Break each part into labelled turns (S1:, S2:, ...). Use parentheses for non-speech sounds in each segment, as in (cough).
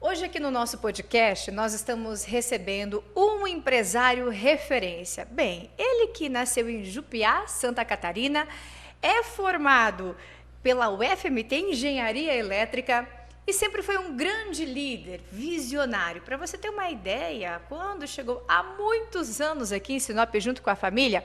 S1: Hoje aqui no nosso podcast, nós estamos recebendo um empresário referência. Bem, ele que nasceu em Jupiá, Santa Catarina, é formado pela UFMT Engenharia Elétrica e sempre foi um grande líder, visionário. Para você ter uma ideia, quando chegou há muitos anos aqui em Sinop junto com a família,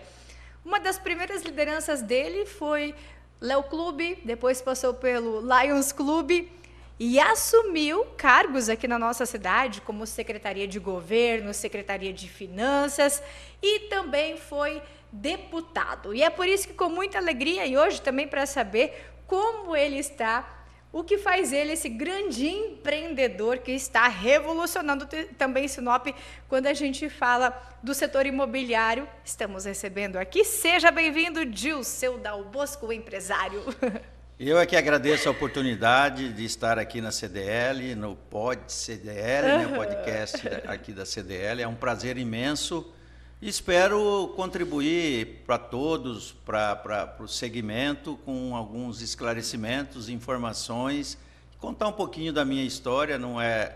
S1: uma das primeiras lideranças dele foi Léo Clube, depois passou pelo Lions Clube e assumiu cargos aqui na nossa cidade, como Secretaria de Governo, Secretaria de Finanças e também foi deputado. E é por isso que, com muita alegria, e hoje também para saber como ele está o que faz ele esse grande empreendedor que está revolucionando também Sinop quando a gente fala do setor imobiliário. Estamos recebendo aqui. Seja bem-vindo, Dilceu Dal Bosco, empresário. (laughs)
S2: Eu é que agradeço a oportunidade de estar aqui na CDL, no Pod CDL, né, o podcast aqui da CDL. É um prazer imenso Espero contribuir para todos, para o segmento, com alguns esclarecimentos, informações, contar um pouquinho da minha história, não é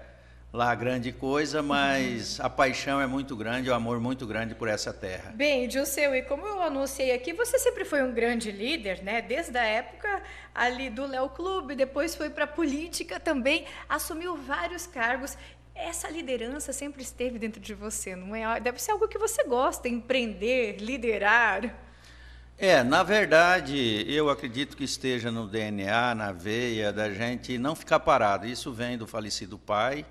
S2: lá grande coisa, mas uhum. a paixão é muito grande, o amor muito grande por essa terra.
S1: Bem, Dilceu, e como eu anunciei aqui, você sempre foi um grande líder, né? Desde a época ali do Léo Clube, depois foi para a política também, assumiu vários cargos essa liderança sempre esteve dentro de você, não é? Deve ser algo que você gosta, empreender, liderar.
S2: É, na verdade, eu acredito que esteja no DNA, na veia da gente não ficar parado. Isso vem do falecido pai,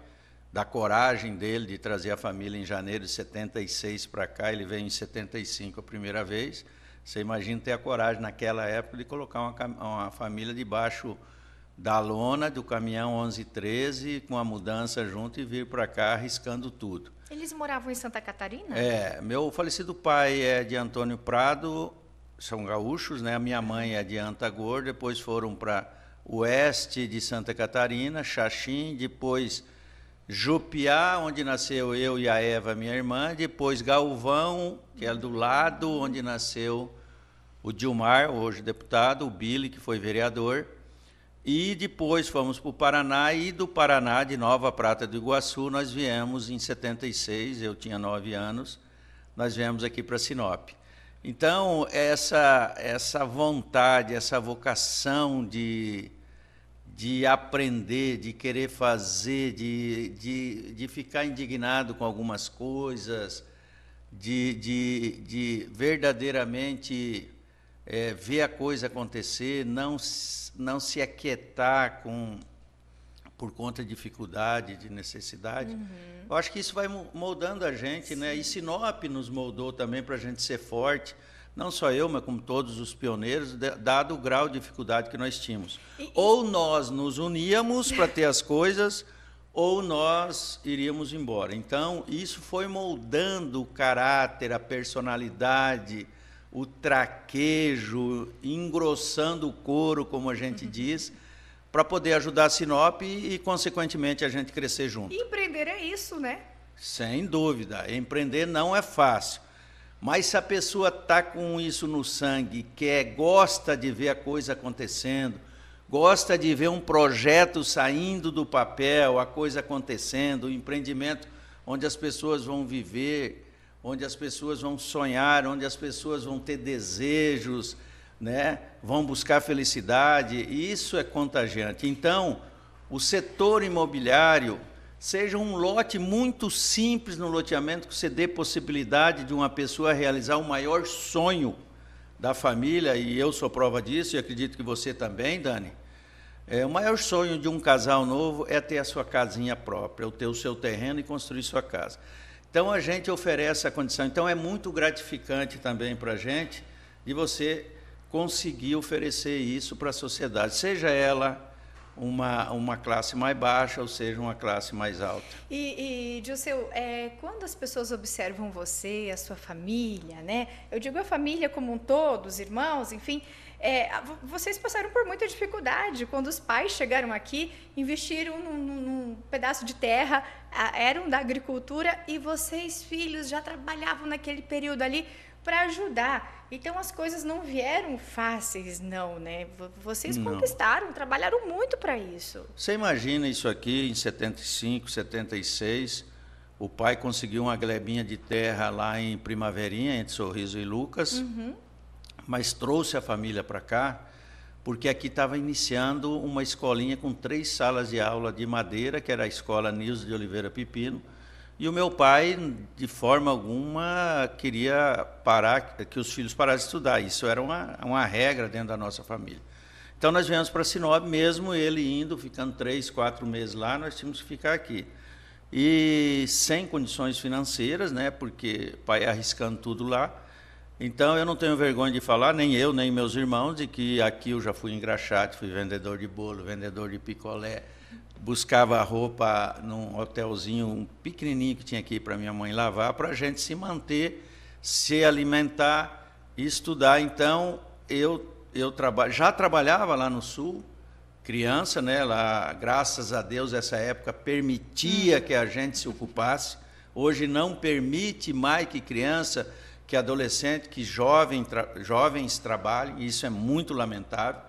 S2: da coragem dele de trazer a família em janeiro de 76 para cá. Ele veio em 75 a primeira vez. Você imagina ter a coragem naquela época de colocar uma, uma família debaixo da lona do caminhão 1113 com a mudança junto e vir para cá arriscando tudo.
S1: Eles moravam em Santa Catarina? É,
S2: meu falecido pai é de Antônio Prado, são gaúchos, né? A minha mãe é de Antagor, depois foram para oeste de Santa Catarina, Xaxim, depois Jupiá, onde nasceu eu e a Eva, minha irmã, depois Galvão, que é do lado onde nasceu o Dilmar, hoje deputado, o Billy, que foi vereador, e depois fomos para o Paraná e do Paraná, de Nova Prata do Iguaçu, nós viemos em 76, eu tinha nove anos, nós viemos aqui para Sinop. Então, essa, essa vontade, essa vocação de, de aprender, de querer fazer, de, de, de ficar indignado com algumas coisas, de, de, de verdadeiramente é, ver a coisa acontecer, não não se aquietar com por conta de dificuldade, de necessidade. Uhum. Eu acho que isso vai moldando a gente, Sim. né? E Sinop nos moldou também para a gente ser forte, não só eu, mas como todos os pioneiros, dado o grau de dificuldade que nós tínhamos. E, ou nós nos uníamos para ter as coisas, ou nós iríamos embora. Então, isso foi moldando o caráter, a personalidade, o traquejo, engrossando o couro, como a gente uhum. diz, para poder ajudar a Sinop e, e, consequentemente, a gente crescer junto.
S1: E empreender é isso, né?
S2: Sem dúvida. Empreender não é fácil. Mas se a pessoa está com isso no sangue, quer, é, gosta de ver a coisa acontecendo, gosta de ver um projeto saindo do papel, a coisa acontecendo, o um empreendimento onde as pessoas vão viver, onde as pessoas vão sonhar, onde as pessoas vão ter desejos, né? vão buscar felicidade, e isso é contagiante. Então, o setor imobiliário, seja um lote muito simples no loteamento, que você dê possibilidade de uma pessoa realizar o maior sonho da família, e eu sou prova disso, e acredito que você também, Dani. É, o maior sonho de um casal novo é ter a sua casinha própria, ter o seu terreno e construir sua casa. Então a gente oferece a condição. Então é muito gratificante também para a gente de você conseguir oferecer isso para a sociedade, seja ela uma, uma classe mais baixa, ou seja, uma classe mais alta.
S1: E, e é, quando as pessoas observam você, a sua família, né? Eu digo a família como um todo, os irmãos, enfim, é, vocês passaram por muita dificuldade quando os pais chegaram aqui, investiram num, num pedaço de terra, eram da agricultura e vocês, filhos, já trabalhavam naquele período ali para ajudar. Então as coisas não vieram fáceis, não, né? Vocês não. conquistaram, trabalharam muito para isso.
S2: Você imagina isso aqui em 75, 76, o pai conseguiu uma glebinha de terra lá em Primaverinha, entre Sorriso e Lucas. Uhum mas trouxe a família para cá, porque aqui estava iniciando uma escolinha com três salas de aula de madeira, que era a escola Nils de Oliveira Pipino, e o meu pai, de forma alguma, queria parar que os filhos parassem de estudar. Isso era uma, uma regra dentro da nossa família. Então nós viemos para Sinop, mesmo ele indo, ficando três, quatro meses lá, nós tínhamos que ficar aqui. E sem condições financeiras, né, porque o pai arriscando tudo lá. Então eu não tenho vergonha de falar, nem eu, nem meus irmãos, de que aqui eu já fui engraxate, fui vendedor de bolo, vendedor de picolé, buscava roupa num hotelzinho um pequenininho que tinha aqui para minha mãe lavar, para a gente se manter, se alimentar e estudar. Então eu eu traba já trabalhava lá no sul, criança, né? Lá, graças a Deus essa época permitia hum. que a gente se ocupasse. Hoje não permite mais que criança que adolescente, que jovem, tra, jovens trabalhem, e isso é muito lamentável.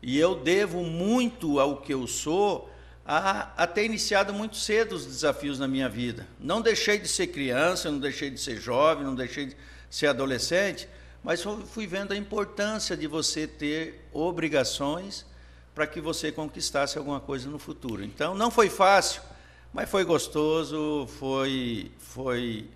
S2: E eu devo muito ao que eu sou a, a ter iniciado muito cedo os desafios na minha vida. Não deixei de ser criança, não deixei de ser jovem, não deixei de ser adolescente, mas fui vendo a importância de você ter obrigações para que você conquistasse alguma coisa no futuro. Então, não foi fácil, mas foi gostoso, foi, foi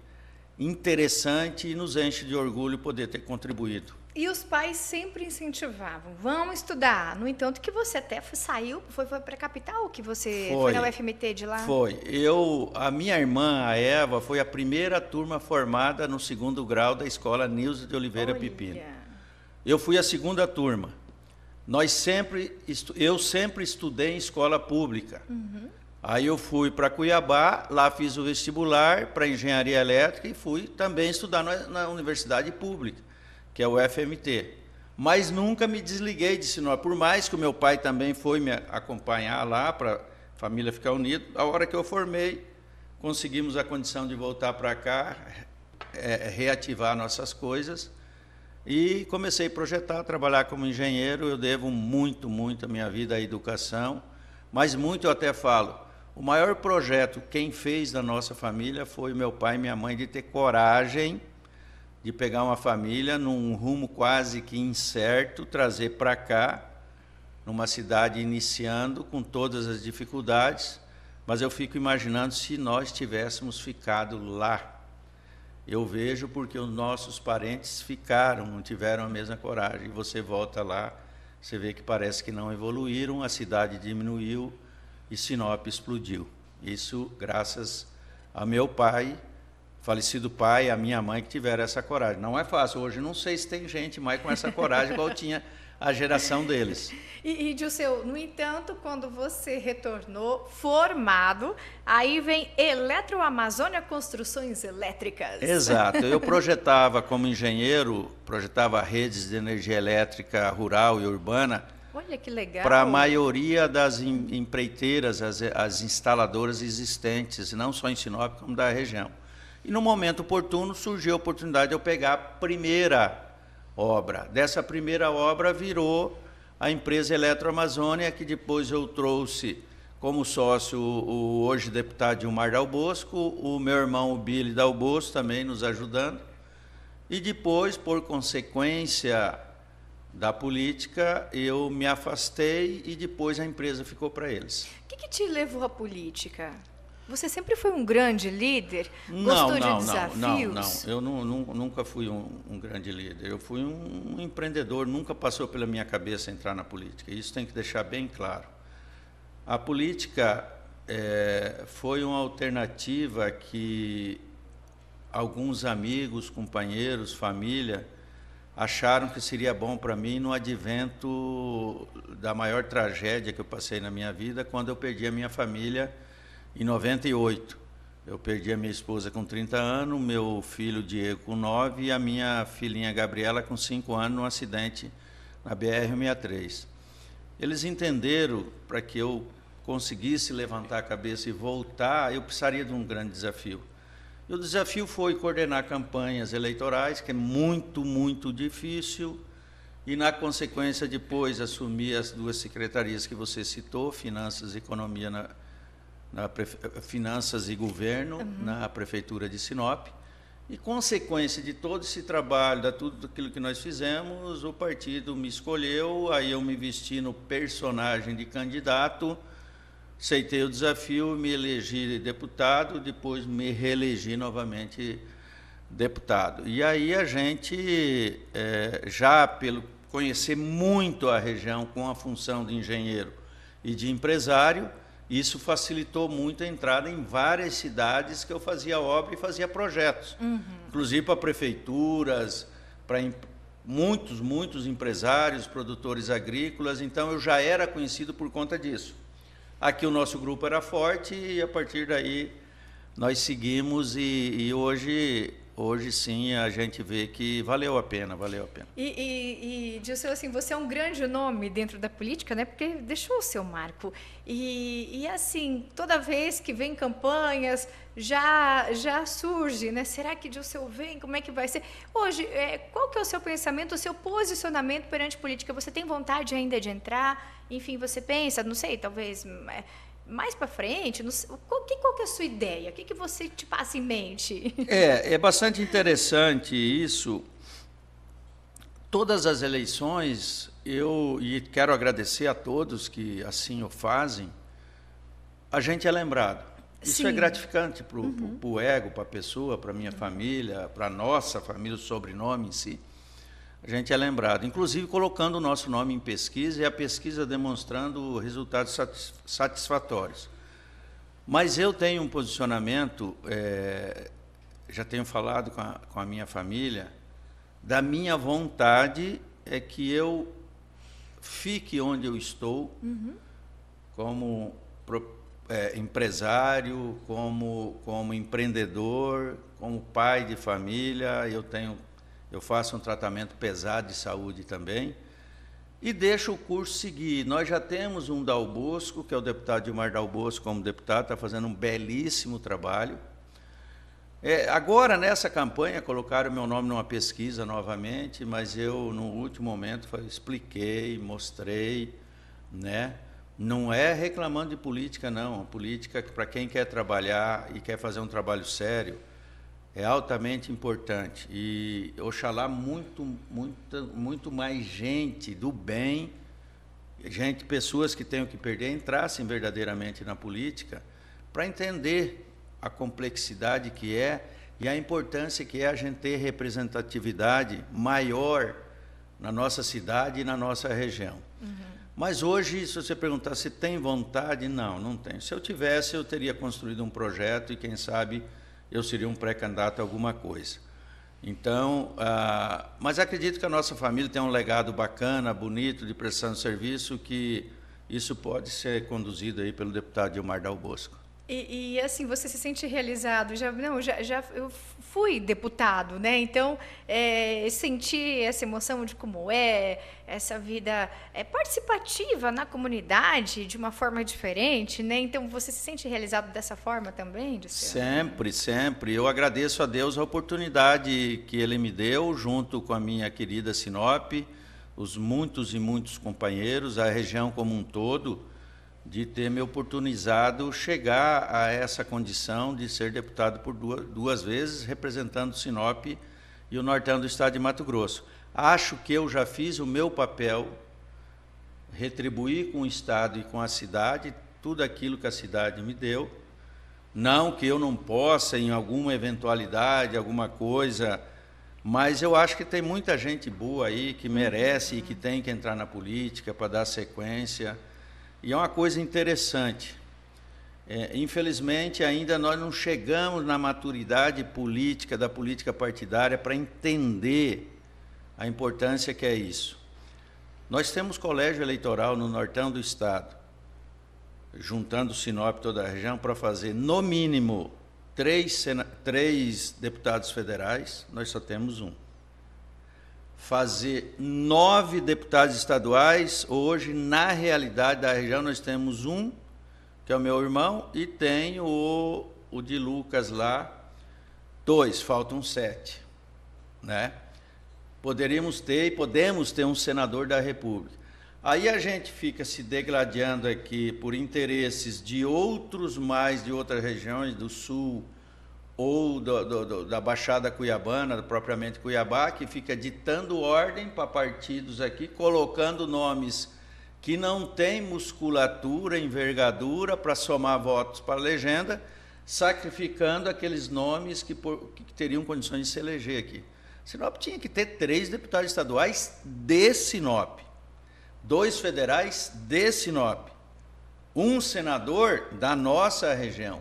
S2: interessante e nos enche de orgulho poder ter contribuído.
S1: E os pais sempre incentivavam, vamos estudar. No entanto, que você até saiu, foi, foi para a capital que você foi, foi na UFMT de lá? Foi.
S2: Eu, a minha irmã, a Eva, foi a primeira turma formada no segundo grau da escola Nilza de Oliveira Olha. Pipino. Eu fui a segunda turma. Nós sempre, eu sempre estudei em escola pública. Uhum. Aí eu fui para Cuiabá, lá fiz o vestibular para engenharia elétrica e fui também estudar na, universidade pública, que é o FMT. Mas nunca me desliguei de Sinop, por mais que o meu pai também foi me acompanhar lá para a família ficar unida. A hora que eu formei, conseguimos a condição de voltar para cá, é, reativar nossas coisas e comecei a projetar, a trabalhar como engenheiro. Eu devo muito, muito a minha vida à educação, mas muito eu até falo o maior projeto quem fez da nossa família foi meu pai e minha mãe de ter coragem de pegar uma família num rumo quase que incerto, trazer para cá, numa cidade iniciando com todas as dificuldades, mas eu fico imaginando se nós tivéssemos ficado lá. Eu vejo porque os nossos parentes ficaram, não tiveram a mesma coragem. E você volta lá, você vê que parece que não evoluíram, a cidade diminuiu, e Sinop explodiu. Isso graças a meu pai, falecido pai, a minha mãe que tiveram essa coragem. Não é fácil. Hoje não sei se tem gente mais com essa coragem igual tinha a geração deles.
S1: E, e no entanto, quando você retornou formado, aí vem Eletroamazônia Construções Elétricas. Exato. Eu (laughs)
S2: projetava como engenheiro, projetava redes de energia elétrica rural e urbana
S1: Olha que legal. Para a
S2: maioria das empreiteiras, as, as instaladoras existentes, não só em Sinop, como da região. E no momento oportuno surgiu a oportunidade de eu pegar a primeira obra. Dessa primeira obra virou a empresa Eletroamazônia, que depois eu trouxe como sócio o, hoje deputado Gilmar Bosco, o meu irmão o Billy Bosco também nos ajudando. E depois, por consequência, da política, eu me afastei e depois a empresa ficou para eles. O que,
S1: que, te levou à política? Você sempre foi um grande líder? Não, Gostou não, de desafios? Não,
S2: não, não. Eu não, nunca fui um, um, grande líder. Eu fui um, um empreendedor. Nunca passou pela minha cabeça entrar na política. Isso tem que deixar bem claro. A política é, foi uma alternativa que alguns amigos, companheiros, família acharam que seria bom para mim no advento da maior tragédia que eu passei na minha vida, quando eu perdi a minha família em 98. Eu perdi a minha esposa com 30 anos, meu filho Diego com 9 e a minha filhinha Gabriela com 5 anos num acidente na BR-63. Eles entenderam para que eu conseguisse levantar a cabeça e voltar, eu precisaria de um grande desafio. E o desafio foi coordenar campanhas eleitorais, que é muito, muito difícil, e, na consequência, depois assumir as duas secretarias que você citou, Finanças e Economia na, na Finanças e Governo uhum. na Prefeitura de Sinop. E, consequência de todo esse trabalho, de tudo aquilo que nós fizemos, o partido me escolheu, aí eu me vesti no personagem de candidato aceitei o desafio, me elegi deputado, depois me reelegi novamente deputado. E aí a gente, é, já pelo conhecer muito a região com a função de engenheiro e de empresário, isso facilitou muito a entrada em várias cidades que eu fazia obra e fazia projetos, uhum. inclusive para prefeituras, para muitos, muitos empresários, produtores agrícolas. Então eu já era conhecido por conta disso. Aqui o nosso grupo era forte e a partir daí nós seguimos e, e hoje hoje sim a gente vê que valeu a pena, valeu a pena.
S1: E, e, e Dilson, assim, você é um grande nome dentro da política, né? Porque deixou o seu marco. E, e assim, toda vez que vem campanhas, já já surge, né? Será que Dilson vem? Como é que vai ser? Hoje, é, qual que é o seu pensamento, o seu posicionamento perante política? Você tem vontade ainda de entrar? Enfim, você pensa, não sei, talvez... É, mais para frente, no, qual, que, qual que é a sua ideia? O que, que você te passa em mente? É,
S2: é bastante interessante isso. Todas as eleições, eu e quero agradecer a todos que assim o fazem, a gente é lembrado. Isso é Sim. é gratificante para o uhum. ego, para a pessoa, para a minha uhum. família, para a nossa família, o sobrenome em si a gente é lembrado, inclusive colocando o nosso nome em pesquisa e a pesquisa demonstrando resultados satisfatórios. Mas eu tenho um posicionamento, é, já tenho falado com a, com a minha família, da minha vontade é que eu fique onde eu estou, uhum. como é, empresário, como, como empreendedor, como pai de família. Eu tenho eu faço um tratamento pesado de saúde também, e deixo o curso seguir. Nós já temos um Dal Bosco, que é o deputado Dilmar Dal Bosco, como deputado, está fazendo um belíssimo trabalho. É, agora, nessa campanha, colocaram meu nome numa pesquisa novamente, mas eu, no último momento, expliquei, mostrei, né? Não é reclamando de política, não. A política, para quem quer trabalhar e quer fazer um trabalho sério, é altamente importante. E oxalá muito, muito, muito mais gente do bem, gente, pessoas que tenham que perder, entrassem verdadeiramente na política para entender a complexidade que é e a importância que é a gente ter representatividade maior na nossa cidade e na nossa região. Uhum. Mas hoje, se você perguntar se tem vontade, não, não tenho. Se eu tivesse, eu teria construído um projeto e, quem sabe, eu seria um pré-candidato a alguma coisa. Então, ah, mas acredito que a nossa família tem um legado bacana, bonito, de prestação de serviço, que isso pode ser conduzido aí pelo deputado Gilmar Dal Bosco.
S1: E, e, assim, você se sente realizado? Já, não, já, já eu fui deputado, né? Então, é, sentir essa emoção de como é, essa vida é participativa na comunidade de uma forma diferente, né? Então, você se sente realizado dessa forma também?
S2: Sempre, sempre. Eu agradeço a Deus a oportunidade que Ele me deu, junto com a minha querida Sinop, os muitos e muitos companheiros, a região como um todo de ter me oportunizado chegar a essa condição de ser deputado por duas, duas vezes, representando Sinop e o Nortão do Estado de Mato Grosso. Acho que eu já fiz o meu papel, retribuí com o Estado e com a cidade tudo aquilo que a cidade me deu. Não que eu não possa, em alguma eventualidade, alguma coisa, mas eu acho que tem muita gente boa aí que merece e que tem que entrar na política para dar sequência. E é uma coisa interessante. É, infelizmente, ainda nós não chegamos na maturidade política, da política partidária, para entender a importância que é isso. Nós temos colégio eleitoral no nortão do Estado, juntando Sinop toda a região, para fazer, no mínimo, três, três deputados federais, nós só temos um fazer nove deputados estaduais. Hoje, na realidade da região, nós temos um, que é o meu irmão, e tem o, o de Lucas lá, dois, faltam sete. Né? Poderíamos ter e podemos ter um senador da República. Aí a gente fica se degladiando aqui por interesses de outros mais de outras regiões do Sul, ou do, do, do, da Baixada Cuiabana, propriamente Cuiabá, que fica ditando ordem para partidos aqui, colocando nomes que não têm musculatura, envergadura para somar votos para a legenda, sacrificando aqueles nomes que, por, que teriam condições de se eleger aqui. Sinop tinha que ter três deputados estaduais de Sinop, dois federais de Sinop, um senador da nossa região.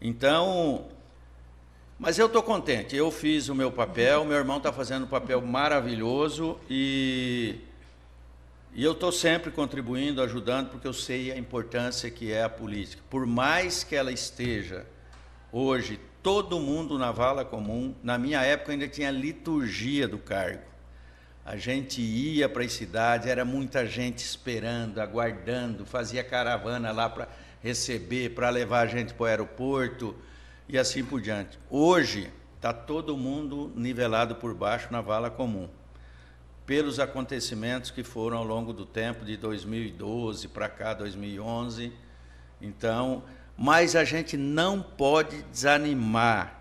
S2: Então, mas eu estou contente, eu fiz o meu papel, meu irmão está fazendo um papel maravilhoso e, e eu estou sempre contribuindo, ajudando, porque eu sei a importância que é a política. Por mais que ela esteja hoje todo mundo na vala comum. Na minha época ainda tinha liturgia do cargo. A gente ia para as cidades, era muita gente esperando, aguardando, fazia caravana lá para receber, para levar a gente para o aeroporto e assim por diante. Hoje está todo mundo nivelado por baixo na vala comum. Pelos acontecimentos que foram ao longo do tempo, de 2012 para cá, 2011. Então, mas a gente não pode desanimar.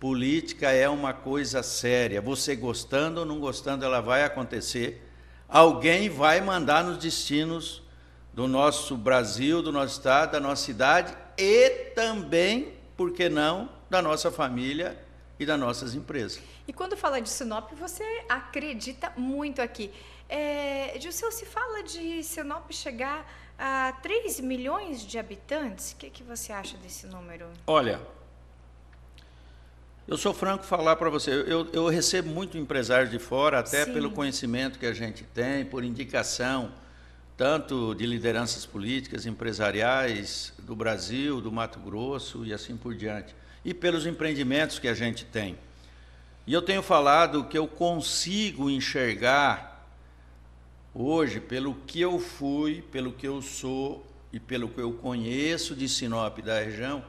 S2: Política é uma coisa séria. Você gostando ou não gostando, ela vai acontecer. Alguém vai mandar nos destinos do nosso Brasil, do nosso estado, da nossa cidade e também por que não, da nossa família e das nossas empresas.
S1: E quando fala de Sinop, você acredita muito aqui. É, se fala de Sinop chegar a 3 milhões de habitantes, o que, que você acha desse número?
S2: Olha, eu sou franco falar para você, eu, eu, recebo muito empresários de fora, até Sim. pelo conhecimento que a gente tem, por indicação, tanto de lideranças políticas, empresariais, do Brasil, do Mato Grosso e assim por diante, e pelos empreendimentos que a gente tem. E eu tenho falado que eu consigo enxergar hoje, pelo que eu fui, pelo que eu sou e pelo que eu conheço de Sinop da região,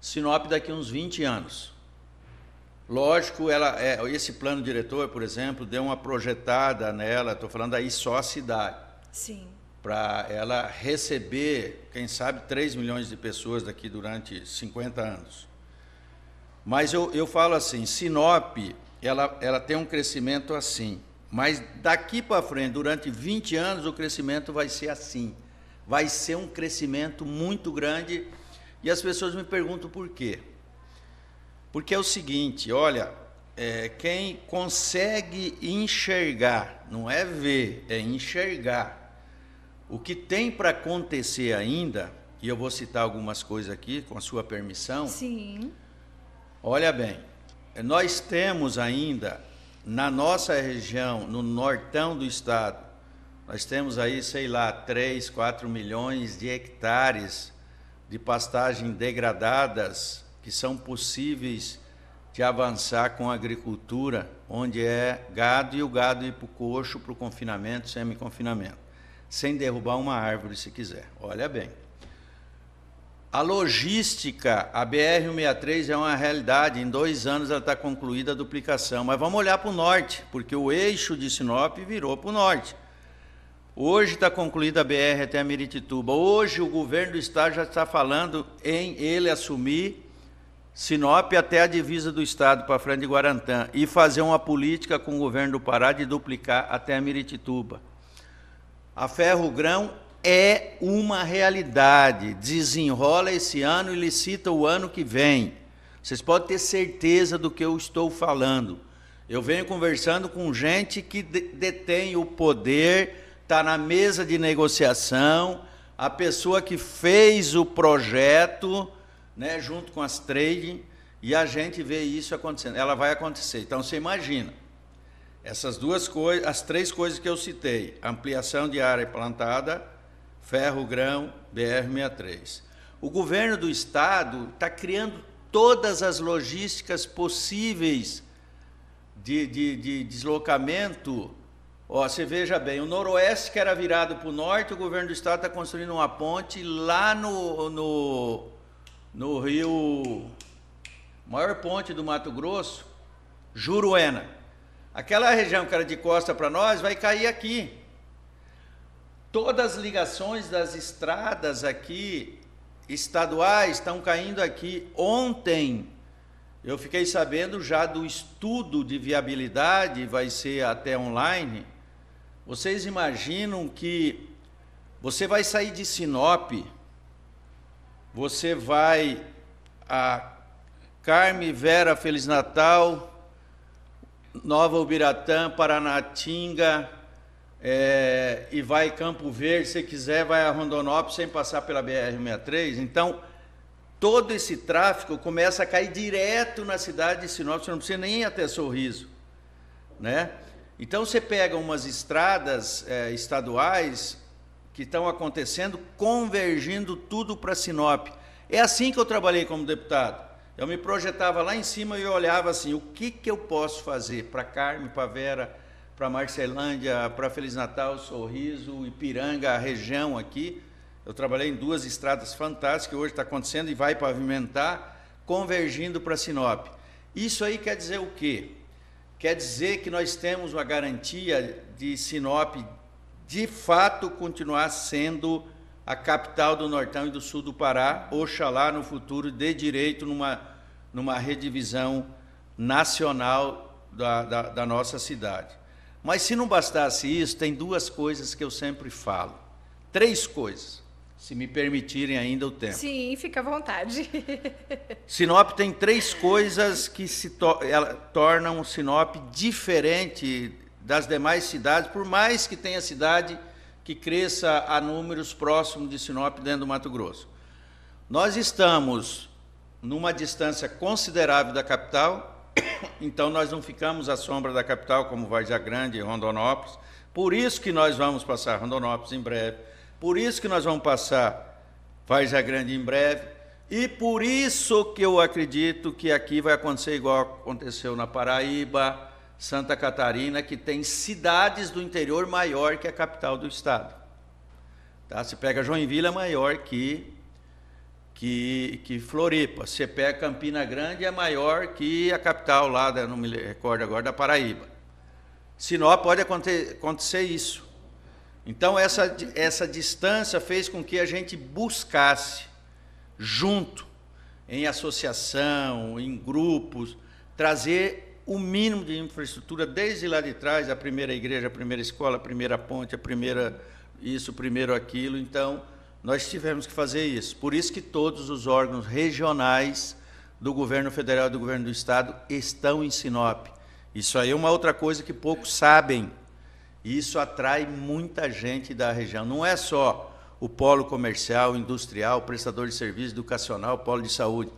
S2: Sinop daqui a uns 20 anos. Lógico, ela, é, esse plano diretor, por exemplo, deu uma projetada nela, estou falando aí só a cidade. Sim para ela receber, quem sabe, 3 milhões de pessoas daqui durante 50 anos. Mas eu, eu falo assim, Sinop, ela, ela tem um crescimento assim, mas daqui para frente, durante 20 anos, o crescimento vai ser assim. Vai ser um crescimento muito grande e as pessoas me perguntam por quê. Porque é o seguinte, olha, é, quem consegue enxergar, não é ver, é enxergar, o que tem para acontecer ainda, e eu vou citar algumas coisas aqui, com a sua permissão. Sim. Olha bem, nós temos ainda na nossa região, no nortão do estado, nós temos aí, sei lá, 3, 4 milhões de hectares de pastagem degradadas que são possíveis de avançar com a agricultura, onde é gado e o gado ir para o coxo, para o confinamento, semi-confinamento sem derrubar uma árvore se quiser. Olha bem. A logística, a BR-163 é uma realidade, em dois anos ela está concluída a duplicação, mas vamos olhar para o norte, porque o eixo de Sinop virou para o norte. Hoje está concluída a BR até a Meritituba. Hoje o governo do estado já está falando em ele assumir Sinop até a divisa do estado para frente de Guarantã e fazer uma política com o governo do Pará de duplicar até a Meritituba. A Ferrogrão é uma realidade. Desenrola esse ano e licita o ano que vem. Vocês podem ter certeza do que eu estou falando. Eu venho conversando com gente que detém o poder, está na mesa de negociação, a pessoa que fez o projeto, né, junto com as trading, e a gente vê isso acontecendo. Ela vai acontecer. Então você imagina essas duas coisas, as três coisas que eu citei: ampliação de área plantada, ferro, grão, BR-63. O governo do estado está criando todas as logísticas possíveis de, de, de deslocamento. Ó, você veja bem, o noroeste que era virado para o norte, o governo do estado está construindo uma ponte lá no, no, no rio, maior ponte do Mato Grosso, Juruena. Aquela região que era de costa para nós vai cair aqui. Todas as ligações das estradas aqui estaduais estão caindo aqui. Ontem eu fiquei sabendo já do estudo de viabilidade, vai ser até online. Vocês imaginam que você vai sair de Sinop, você vai a Carme Vera Feliz Natal, Nova Ubiratã, Paranatinga é, e vai Campo Verde, se quiser, vai a Rondonópolis sem passar pela BR-63. Então, todo esse tráfego começa a cair direto na cidade de Sinop, você não precisa nem ir até Sorriso. Né? Então, você pega umas estradas é, estaduais que estão acontecendo, convergindo tudo para Sinop. É assim que eu trabalhei como deputado. Eu me projetava lá em cima e olhava assim, o que, que eu posso fazer para Carme, para Vera, para Marcelândia, para Feliz Natal, Sorriso, Ipiranga, a região aqui. Eu trabalhei em duas estradas fantásticas que hoje está acontecendo e vai pavimentar, convergindo para Sinop. Isso aí quer dizer o quê? Quer dizer que nós temos uma garantia de Sinop de fato continuar sendo a capital do Nortão e do Sul do Pará, oxalá no futuro dê direito numa, numa redivisão nacional da, da, da nossa cidade. Mas se não bastasse isso, tem duas coisas que eu sempre falo. Três coisas, se me permitirem ainda o tempo.
S1: Sim, fica à vontade. (laughs)
S2: Sinop tem três coisas que se to tornam Sinop diferente das demais cidades, por mais que tenha cidade que cresça a números próximos de Sinop dentro do Mato Grosso. Nós estamos numa distância considerável da capital, (coughs) então nós não ficamos à sombra da capital, como Vargas Grande e Rondonópolis. Por isso que nós vamos passar Rondonópolis em breve, por isso que nós vamos passar Vargas Grande em breve, e por isso que eu acredito que aqui vai acontecer igual aconteceu na Paraíba, Santa Catarina, que tem cidades do interior maior que a capital do estado. Tá? Você pega Joinville, é maior que, que, que Floripa. Você pega Campina Grande, é maior que a capital lá, da, não me recordo agora, da Paraíba. Sinop pode acontecer isso. Então, essa, essa distância fez com que a gente buscasse, junto, em associação, em grupos, trazer o mínimo de infraestrutura desde lá de trás, a primeira igreja, a primeira escola, a primeira ponte, a primeira isso, primeiro aquilo. Então, nós tivemos que fazer isso. Por isso que todos os órgãos regionais do governo federal e do governo do estado estão em Sinop. Isso aí é uma outra coisa que poucos sabem. Isso atrai muita gente da região. Não é só o polo comercial, industrial, prestador de serviço educacional, polo de saúde.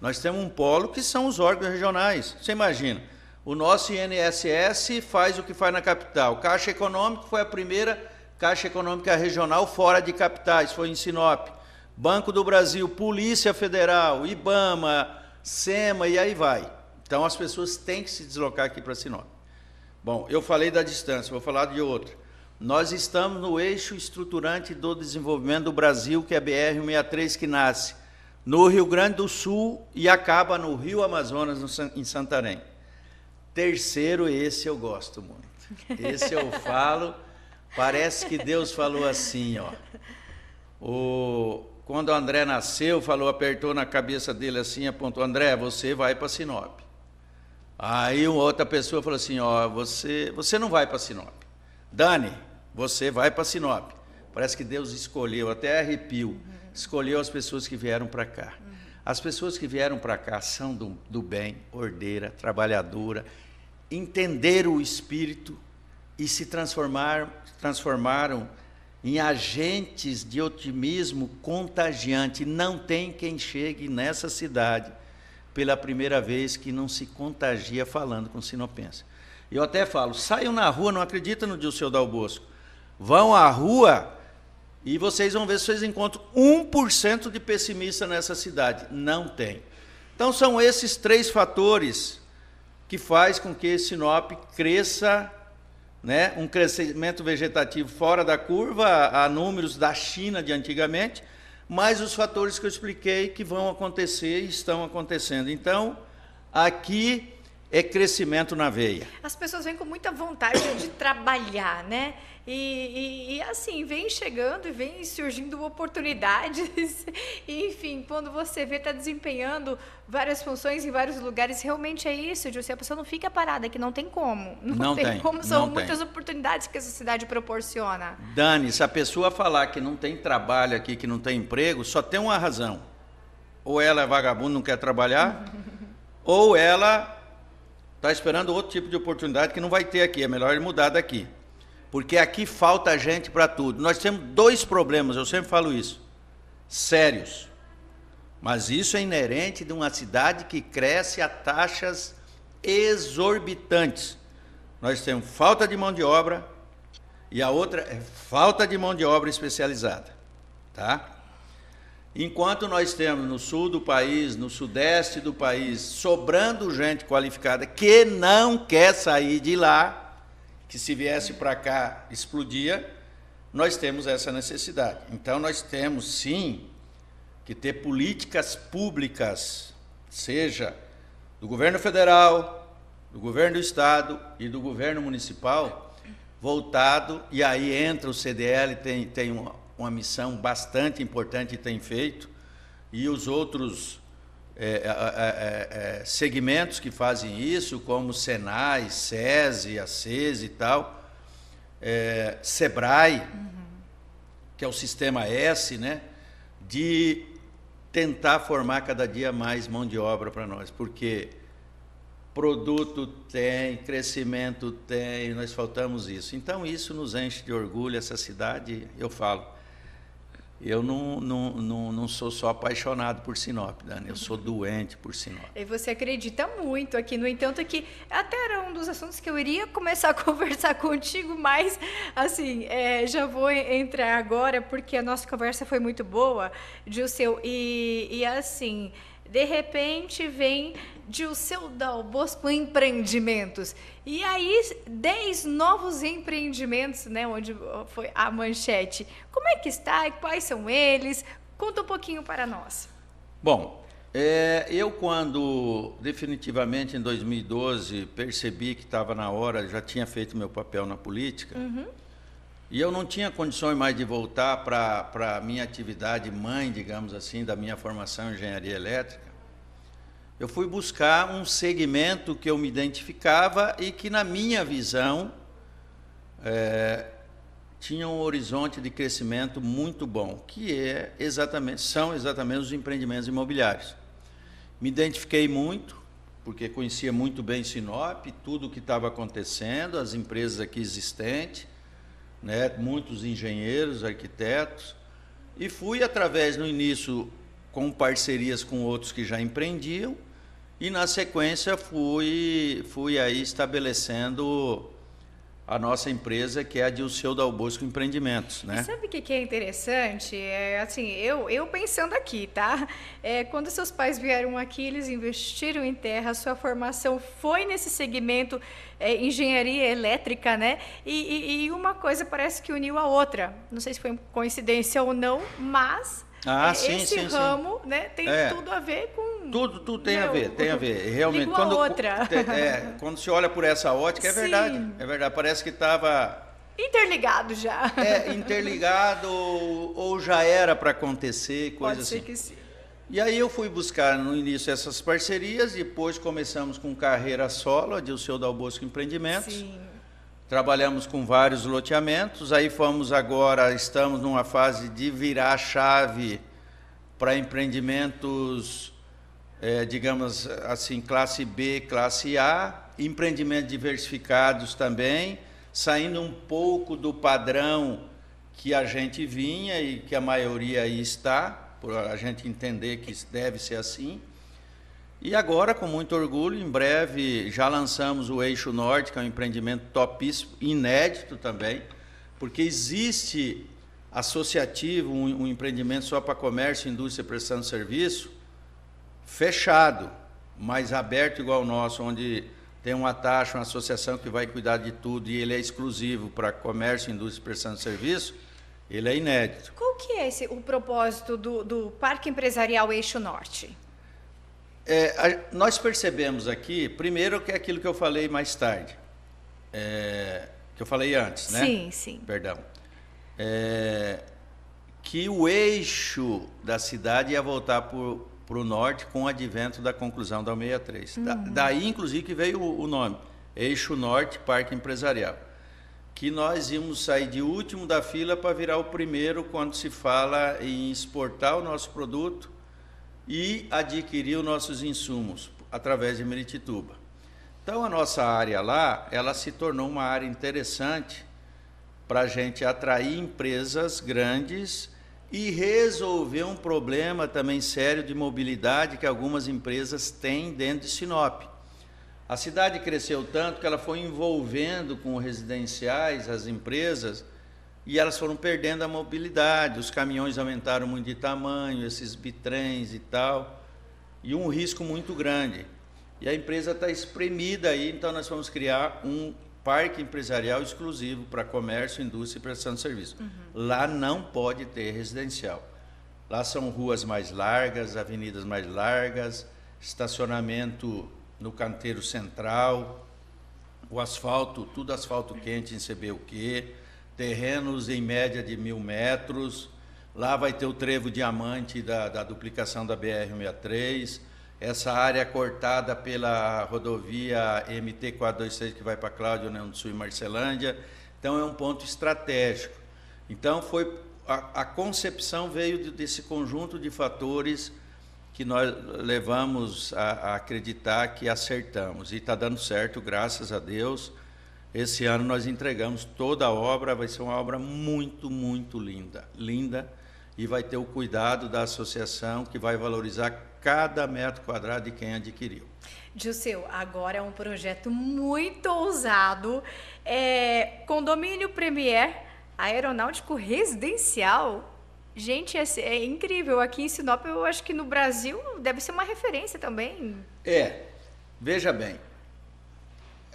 S2: Nós temos um polo que são os órgãos regionais. Você imagina, o nosso INSS faz o que faz na capital. Caixa Econômica foi a primeira Caixa Econômica Regional fora de capitais, foi em Sinop. Banco do Brasil, Polícia Federal, IBAMA, SEMA e aí vai. Então as pessoas têm que se deslocar aqui para Sinop. Bom, eu falei da distância, vou falar de outra. Nós estamos no eixo estruturante do desenvolvimento do Brasil, que é a BR-163, que nasce no Rio Grande do Sul e acaba no Rio Amazonas, no, em Santarém. Terceiro, esse eu gosto muito. Esse eu (laughs) falo, parece que Deus falou assim, ó. O, quando o André nasceu, falou, apertou na cabeça dele assim, apontou, André, você vai para Sinop. Aí outra pessoa falou assim, ó, você, você não vai para Sinop. Dani, você vai para Sinop. Parece que Deus escolheu, até arrepio, uhum. escolheu as pessoas que vieram para cá. Uhum. As pessoas que vieram para cá são do, do bem, ordeira, trabalhadora, entenderam o Espírito e se transformaram, transformaram em agentes de otimismo contagiante. Não tem quem chegue nessa cidade pela primeira vez que não se contagia falando com sinopensa. Eu até falo, saiam na rua, não acredita no Dilceu Dal Bosco. Vão à rua e vocês vão ver se vocês encontram 1% de pessimista nessa cidade. Não tem. Então são esses três fatores que faz com que Sinop cresça, né, um crescimento vegetativo fora da curva, a números da China de antigamente, mas os fatores que eu expliquei que vão acontecer e estão acontecendo. Então, aqui é crescimento na veia.
S1: As pessoas vêm com muita vontade de trabalhar, né? E, e, e, assim, vem chegando e vem surgindo oportunidades. (laughs) E, enfim, quando você vê, está desempenhando várias funções em vários lugares, realmente é isso, José. A pessoa não fica parada, que não tem como. (laughs) Não, não tem, tem, como, são muitas tem. oportunidades que essa cidade proporciona.
S2: Dani, se a pessoa falar que não tem trabalho aqui, que não tem emprego, só tem uma razão. Ou ela é vagabunda, não quer trabalhar, (laughs) ou ela está esperando outro tipo de oportunidade que não vai ter aqui. É melhor ele mudar daqui porque aqui falta gente para tudo. Nós temos dois problemas, eu sempre falo isso, sérios. Mas isso é inerente de uma cidade que cresce a taxas exorbitantes. Nós temos falta de mão de obra e a outra é falta de mão de obra especializada, tá? Enquanto nós temos no sul do país, no sudeste do país, sobrando gente qualificada que não quer sair de lá, que se viesse para cá explodia, nós temos essa necessidade. Então nós temos sim que ter políticas públicas, seja do governo federal, do governo do estado e do governo municipal, voltado, e aí entra o CDL, tem, tem uma, uma missão bastante importante e tem feito, e os outros é é, é, é, é, segmentos que fazem isso, como Senai, SESI, ACES e tal, SEBRAE, uhum. que é o sistema S, né, de tentar formar cada dia mais mão de obra para nós, porque produto tem, crescimento tem, nós faltamos isso. Então, isso nos enche de orgulho, essa cidade, eu falo, eu não, não, não, não sou só apaixonado por Sinop, Dani, eu sou doente por Sinop.
S1: E você acredita muito aqui, no entanto, é que até era um dos assuntos que eu iria começar (laughs) a conversar contigo, mas, assim, é, já vou entrar agora, porque a nossa conversa foi muito boa, Gilseu, e, e assim, de repente vem de o seu Bosco Empreendimentos. E aí, 10 novos empreendimentos, né? Onde foi a manchete. Como é que está? Quais são eles? Conta um pouquinho para nós.
S2: Bom, é, eu quando definitivamente em 2012 percebi que estava na hora, já tinha feito meu papel na política. Uhum e eu não tinha condições mais de voltar para a minha atividade mãe, digamos assim, da minha formação em engenharia elétrica. Eu fui buscar um segmento que eu me identificava e que, na minha visão, é, tinha um horizonte de crescimento muito bom, que é exatamente, são exatamente os empreendimentos imobiliários. Me identifiquei muito, porque conhecia muito bem Sinop, tudo o que estava acontecendo, as empresas aqui existentes né, muitos engenheiros, arquitetos, e fui através, no início, com parcerias com outros que já empreendiam, e na sequência fui, fui aí estabelecendo a nossa empresa, que é a Dilceu Dal Bosco Empreendimentos. Né? E sabe
S1: o que, que é interessante? É, assim, eu, eu pensando aqui, tá? É, quando seus pais vieram aqui, eles investiram em terra, sua formação foi nesse segmento é, engenharia elétrica, né? E, e, e uma coisa parece que uniu a outra. Não sei se foi coincidência ou não, mas ah, é, sim, esse sim, ramo, sim. né, tem é. tudo a ver com
S2: tudo, tudo tem meu, a ver, tem a ver, (laughs) realmente. Quando outra. (laughs) É, quando se olha por essa ótica, é sim. verdade, é verdade. Parece que estava
S1: interligado já.
S2: É (laughs) interligado ou, ou já era para acontecer, coisa Pode assim. ser assim. que sim. E aí eu fui buscar no início essas parcerias, depois começamos com carreira solo, de o seu Dal Bosco Empreendimentos. Sim. Trabalhamos com vários loteamentos, aí fomos agora, estamos numa fase de virar a chave para empreendimentos, é, digamos assim, classe B, classe A, empreendimentos diversificados também, saindo um pouco do padrão que a gente vinha e que a maioria aí está, por a gente entender que deve ser assim. E agora, com muito orgulho, em breve já lançamos o Eixo Norte, que é um empreendimento topíssimo, inédito também, porque existe associativo, um, um empreendimento só para comércio, indústria prestando serviço, fechado, mas aberto igual o nosso, onde tem uma taxa, uma associação que vai cuidar de tudo e ele é exclusivo para comércio, indústria prestando serviço, ele é inédito.
S1: Qual que é esse, o propósito do, do Parque Empresarial Eixo Norte?
S2: É, a, nós percebemos aqui, primeiro, que é aquilo que eu falei mais tarde, é, que eu falei antes, né? Sim, sim. Perdão. É, que o eixo da cidade ia voltar para o norte com o advento da conclusão da 63. Uhum. Da, daí, inclusive, que veio o, o nome, Eixo Norte Parque Empresarial. Que nós íamos sair de último da fila para virar o primeiro quando se fala em exportar o nosso produto e adquiriu nossos insumos através de Meritituba. Então a nossa área lá, ela se tornou uma área interessante para a gente atrair empresas grandes e resolver um problema também sério de mobilidade que algumas empresas têm dentro de Sinop. A cidade cresceu tanto que ela foi envolvendo com residenciais as empresas e elas foram perdendo a mobilidade, os caminhões aumentaram muito de tamanho, esses bitrens e tal, e um risco muito grande. E a empresa está espremida aí, então nós vamos criar um parque empresarial exclusivo para comércio, indústria e prestação de serviço. Uhum. Lá não pode ter residencial. Lá são ruas mais largas, avenidas mais largas, estacionamento no canteiro central, o asfalto, tudo asfalto quente em CBUQ terrenos em média de mil metros. Lá vai ter o trevo diamante da, da duplicação da BR-163. Essa área é cortada pela rodovia MT-426 que vai para Cláudio Neão do Sul e Marcelândia. Então, é um ponto estratégico. Então, foi a, a concepção veio de, desse conjunto de fatores que nós levamos a, a acreditar que acertamos. E está dando certo, graças a Deus. Esse ano nós entregamos toda a obra, vai ser uma obra muito, muito linda. Linda e vai ter o cuidado da associação que vai valorizar cada metro quadrado de quem adquiriu.
S1: Gilceu, agora é um projeto muito ousado. É, condomínio Premier Aeronáutico Residencial. Gente, é, é, incrível. Aqui em Sinop, eu acho que no Brasil deve ser uma referência também.
S2: É, veja bem,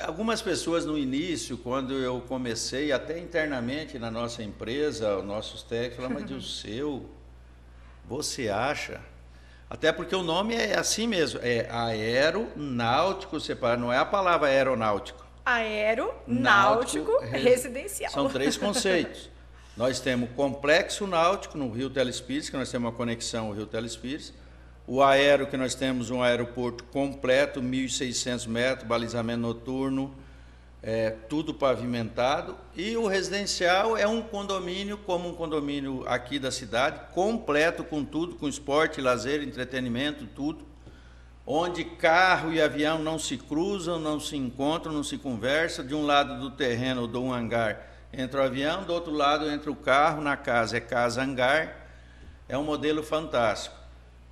S2: Algumas pessoas no início, quando eu comecei, até internamente na nossa empresa, os nossos técnicos falaram, mas o (laughs) seu, você acha? Até porque o nome é assim mesmo, é aeronáutico separado, não é a palavra aeronáutico.
S1: Aeronáutico Náutico, é, residencial. São três conceitos.
S2: (laughs) nós temos complexo náutico no Rio Telespires, que nós temos uma conexão ao Rio Telespires, o aero, que nós temos um aeroporto completo, 1.600 metros, balizamento noturno, é, tudo pavimentado. E o residencial é um condomínio, como um condomínio aqui da cidade, completo com tudo, com esporte, lazer, entretenimento, tudo. Onde carro e avião não se cruzam, não se encontram, não se conversam. De um lado do terreno, do um hangar, entra o avião, do outro lado entra o carro, na casa é casa-hangar. É um modelo fantástico.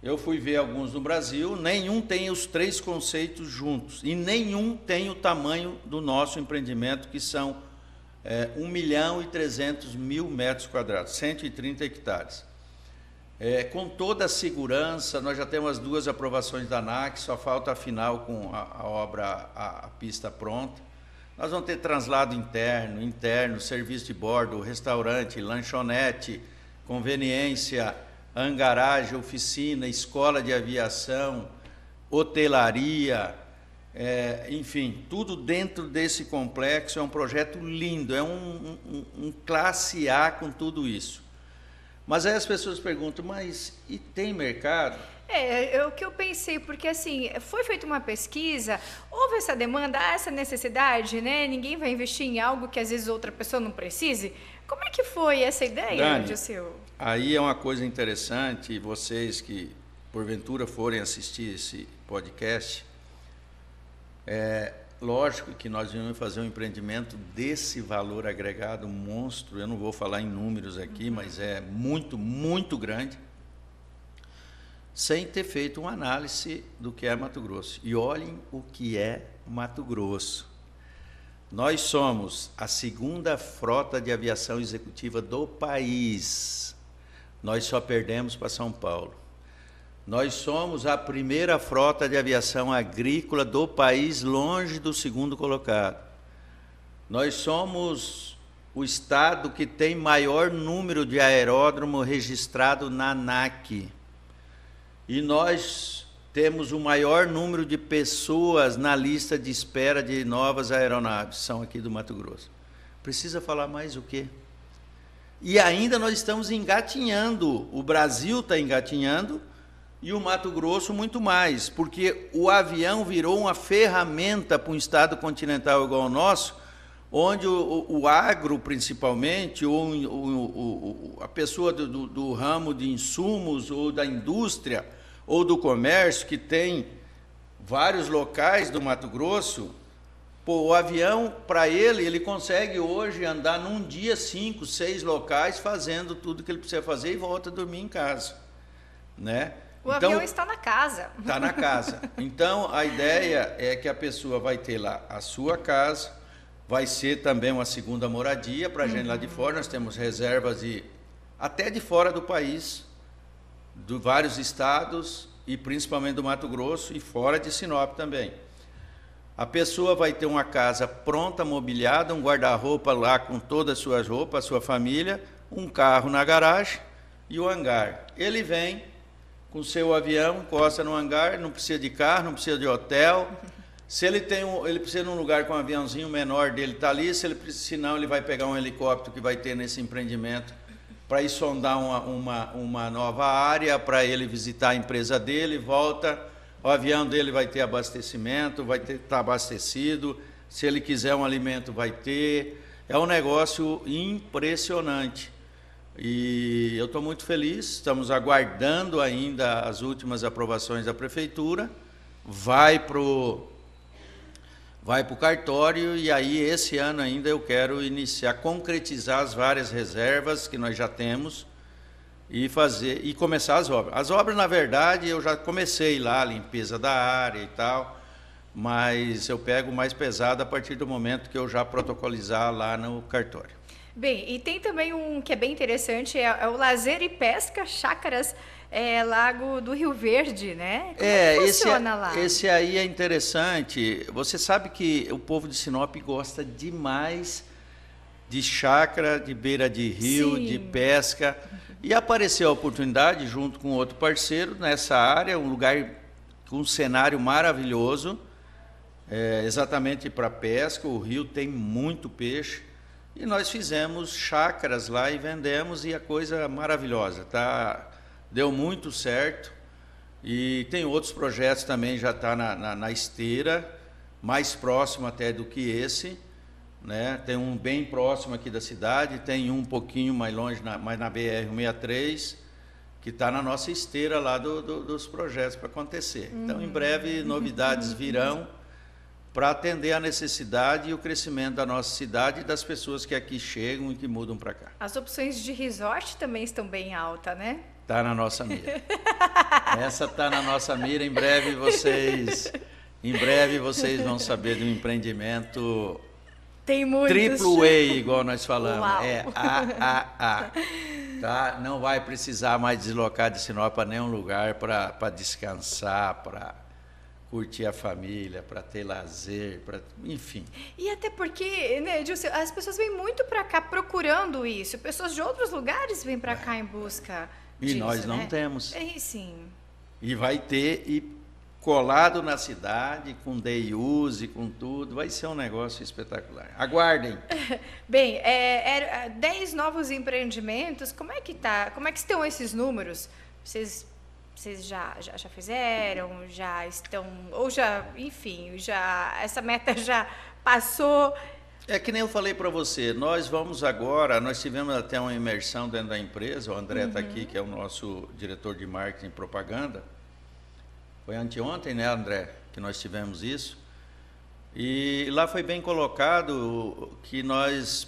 S2: Eu fui ver alguns no Brasil, nenhum tem os três conceitos juntos e nenhum tem o tamanho do nosso empreendimento, que são é, 1 milhão e 300 mil metros quadrados, 130 hectares. É, com toda a segurança, nós já temos as duas aprovações da ANAC, só falta a final com a, a obra, a, a pista pronta. Nós vamos ter translado interno, interno, serviço de bordo, restaurante, lanchonete, conveniência, angaragem, oficina, escola de aviação, hotelaria, é, enfim, tudo dentro desse complexo. É um projeto lindo, é um, um, um classe A com tudo isso. Mas aí as pessoas perguntam, mas e tem mercado?
S1: É, é, é o que eu pensei, porque assim, foi feita uma pesquisa, houve essa demanda, essa necessidade, né? Ninguém vai investir em algo que às vezes outra pessoa não precise. Como é que foi essa ideia, Dani, seu?
S2: Aí é uma coisa interessante, vocês que porventura forem assistir esse podcast, é lógico que nós vamos fazer um empreendimento desse valor agregado monstro. Eu não vou falar em números aqui, uhum. mas é muito, muito grande, sem ter feito uma análise do que é Mato Grosso. E olhem o que é Mato Grosso. Nós somos a segunda frota de aviação executiva do país. Nós só perdemos para São Paulo. Nós somos a primeira frota de aviação agrícola do país, longe do segundo colocado. Nós somos o estado que tem maior número de aeródromo registrado na ANAC. E nós temos o maior número de pessoas na lista de espera de novas aeronaves, são aqui do Mato Grosso. Precisa falar mais o quê? E ainda nós estamos engatinhando, o Brasil está engatinhando e o Mato Grosso muito mais, porque o avião virou uma ferramenta para um Estado continental igual ao nosso, onde o, o, o agro, principalmente, ou o, a pessoa do, do, do ramo de insumos ou da indústria ou do comércio, que tem vários locais do Mato Grosso, Pô, o avião, para ele, ele consegue hoje andar num dia cinco, seis locais, fazendo tudo que ele precisa fazer e volta a dormir em casa. Né? O então, avião está
S1: na casa. Está na casa.
S2: Então, a ideia é que a pessoa vai ter lá a sua casa, vai ser também uma segunda moradia para a uhum. gente lá de uhum. fora. Nós temos reservas de, até de fora do país, de vários estados e principalmente do Mato Grosso e fora de Sinop também. A pessoa vai ter uma casa pronta, mobiliada, um guarda-roupa lá com todas as suas roupas, a sua família, um carro na garagem e o hangar. Ele vem com seu avião, encosta no hangar, não precisa de carro, não precisa de hotel. Se ele tem um, ele precisa de um lugar com um aviãozinho menor dele está ali, se ele se não ele vai pegar um helicóptero que vai ter nesse empreendimento para ir sondar uma, uma, uma nova área, para ele visitar a empresa dele, volta o avião dele vai ter abastecimento, vai estar tá abastecido. Se ele quiser um alimento, vai ter. É um negócio impressionante. E eu estou muito feliz. Estamos aguardando ainda as últimas aprovações da prefeitura. Vai para o vai pro cartório e aí esse ano ainda eu quero iniciar, concretizar as várias reservas que nós já temos e fazer e começar as obras. As obras, na verdade, eu já comecei lá, a limpeza da área e tal, mas eu pego mais pesado a partir do momento que eu já protocolizar lá no cartório.
S1: Bem, e tem também um que é bem interessante, é, é o lazer e pesca, chácaras, é, Lago do Rio Verde, né? Como é, é- funciona esse, lá?
S2: Esse aí é interessante. Você sabe que o povo de Sinop gosta demais de chácara, de beira de rio, Sim. de pesca. E apareceu a oportunidade, junto com outro parceiro, nessa área, um lugar com um cenário maravilhoso, é, exatamente para pesca. O rio tem muito peixe. E nós fizemos chácaras lá e vendemos, e a coisa maravilhosa, tá? Deu muito certo. E tem outros projetos também, já está na, na, na esteira, mais próximo até do que esse né? Tem um bem próximo aqui da cidade, tem um pouquinho mais longe, na, mais na BR-163, que está na nossa esteira lá do, do, dos projetos para acontecer. Uhum. Então, em uhum. breve, novidades virão para atender a necessidade e o crescimento da nossa cidade e das pessoas que aqui chegam e que mudam para cá.
S1: As opções de resort também estão bem alta, né?
S2: Está na nossa mira. (laughs) Essa está na nossa mira. Em breve vocês, em breve vocês vão saber de um empreendimento
S1: tem muitos. Triplo A, igual
S2: nós falamos. Uau. É AAA. Tá? Não vai precisar mais deslocar de Sinop para nenhum lugar para descansar, para curtir a família, para ter lazer, para enfim.
S1: E até porque, né, Gilson, as pessoas vêm muito para cá procurando isso. Pessoas de outros lugares vêm para cá em busca.
S2: E disso, nós não né? temos.
S1: E, é, sim.
S2: E vai ter e colado na cidade, com day use, com tudo. Vai ser um negócio espetacular. Aguardem.
S1: (laughs) Bem, é, é, 10 novos empreendimentos. Como é que tá? Como é que estão esses números? Vocês, vocês já, já, já fizeram? Já estão. Ou já, enfim, já. Essa meta
S2: já passou. É que nem eu falei para você, nós vamos agora, nós tivemos até uma imersão dentro da empresa, o André está uhum. aqui, que é o nosso diretor de marketing e propaganda. Foi anteontem, né, André, que nós tivemos isso. E lá foi bem colocado que nós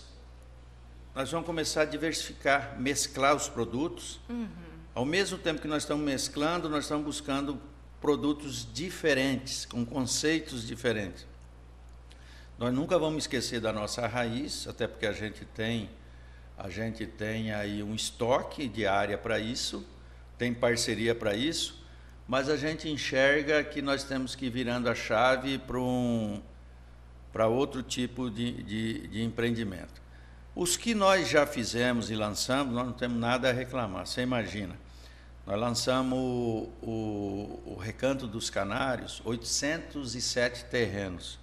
S2: nós vamos começar a diversificar, mesclar os produtos. Uhum. Ao mesmo tempo que nós estamos mesclando, nós estamos buscando produtos diferentes, com conceitos diferentes. Nós nunca vamos esquecer da nossa raiz, até porque a gente tem a gente tem aí um estoque de área para isso, tem parceria para isso, mas a gente enxerga que nós temos que ir virando a chave para um, para outro tipo de, de, de, empreendimento. Os que nós já fizemos e lançamos, nós não temos nada a reclamar, você imagina. Nós lançamos o, o, o Recanto dos Canários, 807 terrenos.